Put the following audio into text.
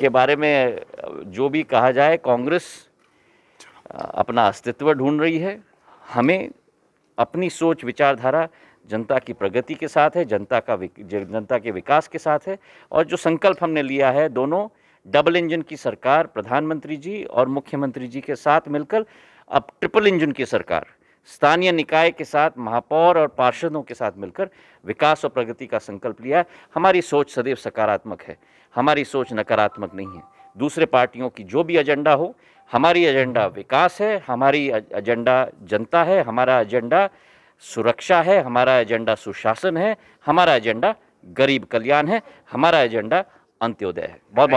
के बारे में जो भी कहा जाए कांग्रेस अपना अस्तित्व ढूंढ रही है हमें अपनी सोच विचारधारा जनता की प्रगति के साथ है जनता का जनता के विकास के साथ है और जो संकल्प हमने लिया है दोनों डबल इंजन की सरकार प्रधानमंत्री जी और मुख्यमंत्री जी के साथ मिलकर अब ट्रिपल इंजन की सरकार स्थानीय निकाय के साथ महापौर और पार्षदों के साथ मिलकर विकास और प्रगति का संकल्प लिया हमारी सोच सदैव सकारात्मक है हमारी सोच नकारात्मक नहीं है दूसरे पार्टियों की जो भी एजेंडा हो हमारी एजेंडा विकास है हमारी एजेंडा जनता है हमारा एजेंडा सुरक्षा है हमारा एजेंडा सुशासन है हमारा एजेंडा गरीब कल्याण है हमारा एजेंडा अंत्योदय है बहुत